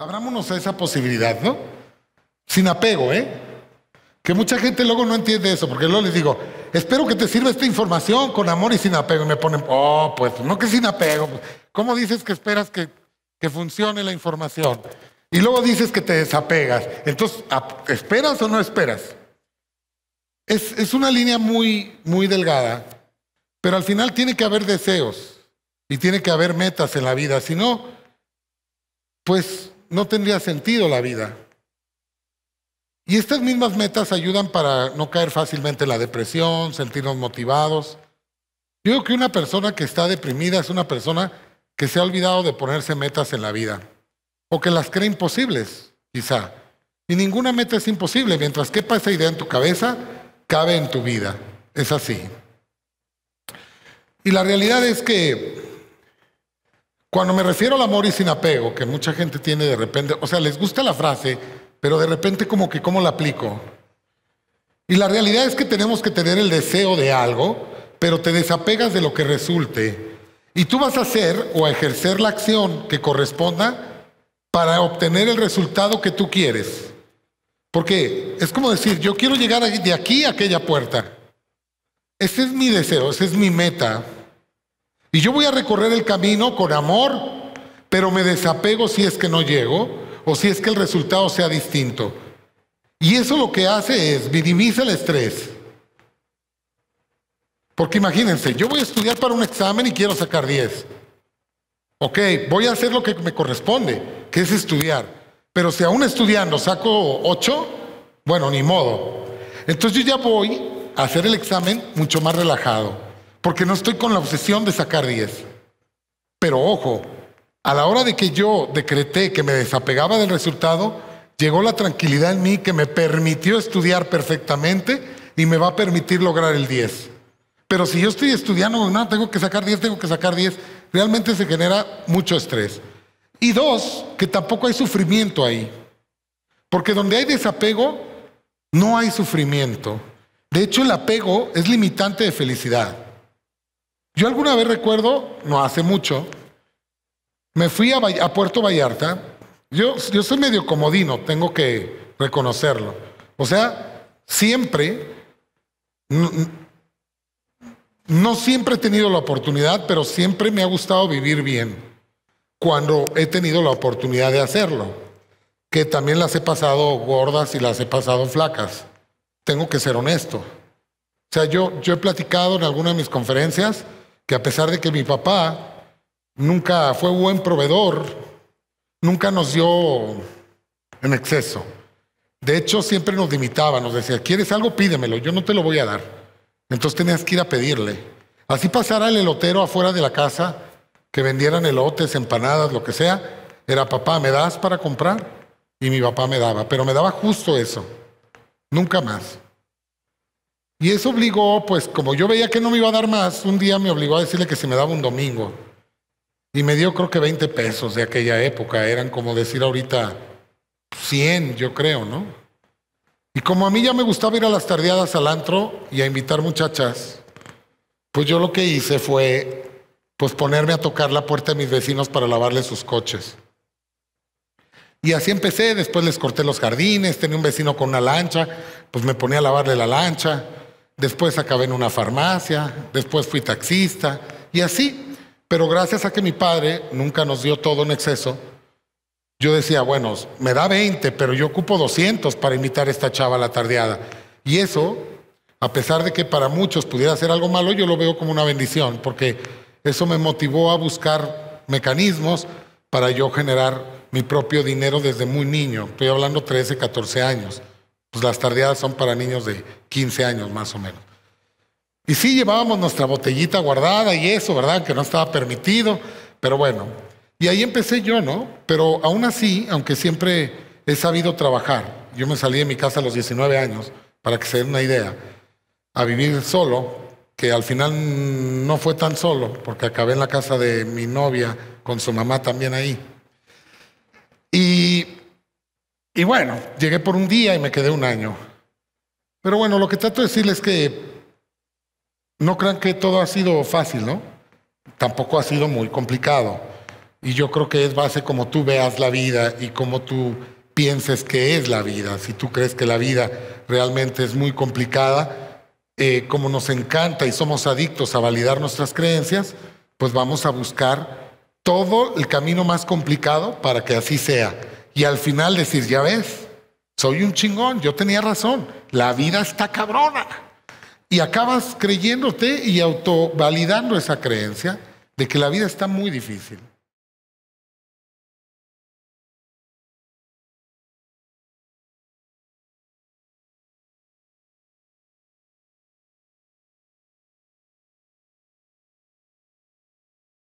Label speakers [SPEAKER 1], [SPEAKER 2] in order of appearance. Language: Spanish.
[SPEAKER 1] Abrámonos a esa posibilidad, ¿no? Sin apego, ¿eh? Que mucha gente luego no entiende eso, porque luego les digo, espero que te sirva esta información con amor y sin apego. Y me ponen, oh, pues no que sin apego. Pues, ¿Cómo dices que esperas que, funcione la información? Y luego dices que te desapegas. Entonces, ¿esperas o no esperas? Es, es, una línea muy, muy delgada, pero al final tiene que haber deseos y tiene que haber metas en la vida. Si no, pues no tendría sentido la vida. Y estas mismas metas ayudan para no caer fácilmente en la depresión, sentirnos motivados. Yo creo que una persona que está deprimida es una persona que se ha olvidado de ponerse metas en la vida o que las cree imposibles, quizá. Y ninguna meta es imposible. Mientras quepa esa idea en tu cabeza, cabe en tu vida. Es así. Y la realidad es que cuando me refiero al amor y sin apego, que mucha gente tiene de repente, o sea, les gusta la frase, pero de repente como que cómo la aplico. Y la realidad es que tenemos que tener el deseo de algo, pero te desapegas de lo que resulte. Y tú vas a hacer o a ejercer la acción que corresponda para obtener el resultado que tú quieres. Porque es como decir, yo quiero llegar de aquí a aquella puerta. Ese es mi deseo, esa es mi meta. Y yo voy a recorrer el camino con amor, pero me desapego si es que no llego o si es que el resultado sea distinto. Y eso lo que hace es minimiza el estrés. Porque imagínense, yo voy a estudiar para un examen y quiero sacar 10. Ok, voy a hacer lo que me corresponde, que es estudiar. Pero si aún estudiando saco 8, bueno, ni modo. Entonces yo ya voy a hacer el examen mucho más relajado porque no estoy con la obsesión de sacar 10. Pero ojo, a la hora de que yo decreté que me desapegaba del resultado, llegó la tranquilidad en mí que me permitió estudiar perfectamente y me va a permitir lograr el 10. Pero si yo estoy estudiando, no, tengo que sacar 10, tengo que sacar 10, realmente se genera mucho estrés. Y dos, que tampoco hay sufrimiento ahí. Porque donde hay desapego, no hay sufrimiento. De hecho, el apego es limitante de felicidad. Yo alguna vez recuerdo, no hace mucho, me fui a, Puerto Vallarta. Yo, yo soy medio comodino, tengo que reconocerlo. O sea, siempre, no, siempre he tenido la oportunidad, pero siempre me ha gustado vivir bien cuando he tenido la oportunidad de hacerlo, que también las he pasado gordas y las he pasado flacas. Tengo que ser honesto. O sea, yo, yo he platicado en alguna de mis conferencias que a pesar de que mi papá nunca fue buen proveedor, nunca nos dio en exceso. De hecho, siempre nos limitaba, nos decía, ¿quieres algo? Pídemelo, yo no te lo voy a dar. Entonces tenías que ir a pedirle. Así pasara el elotero afuera de la casa, que vendieran elotes, empanadas, lo que sea, era papá, ¿me das para comprar? Y mi papá me daba, pero me daba justo eso, nunca más. Y eso obligó, pues como yo veía que no me iba a dar más, un día me obligó a decirle que se me daba un domingo. Y me dio creo que 20 pesos de aquella época, eran como decir ahorita 100, yo creo, ¿no? Y como a mí ya me gustaba ir a las tardeadas al antro y a invitar muchachas, pues yo lo que hice fue pues ponerme a tocar la puerta de mis vecinos para lavarles sus coches. Y así empecé, después les corté los jardines, tenía un vecino con una lancha, pues me ponía a lavarle la lancha después acabé en una farmacia, después fui taxista y así. Pero gracias a que mi padre nunca nos dio todo en exceso, yo decía, bueno, me da 20, pero yo ocupo 200 para imitar a esta chava la tardeada. Y eso, a pesar de que para muchos pudiera ser algo malo, yo lo veo como una bendición, porque eso me motivó a buscar mecanismos para yo generar mi propio dinero desde muy niño. Estoy hablando 13, 14 años pues las tardeadas son para niños de 15 años más o menos. Y sí llevábamos nuestra botellita guardada y eso, ¿verdad? Que no estaba permitido, pero bueno. Y ahí empecé yo, ¿no? Pero aún así, aunque siempre he sabido trabajar, yo me salí de mi casa a los 19 años, para que se den una idea, a vivir solo, que al final no fue tan solo, porque acabé en la casa de mi novia con su mamá también ahí. Y y bueno, llegué por un día y me quedé un año. Pero bueno, lo que trato de decirles es que no crean que todo ha sido fácil, ¿no? Tampoco ha sido muy complicado. Y yo creo que es base como tú veas la vida y como tú pienses que es la vida. Si tú crees que la vida realmente es muy complicada, eh, como nos encanta y somos adictos a validar nuestras creencias, pues vamos a buscar todo el camino más complicado para que así sea y al final decir, ya ves, soy un chingón, yo tenía razón, la vida está cabrona. Y acabas creyéndote y autovalidando esa creencia de que la vida está muy difícil.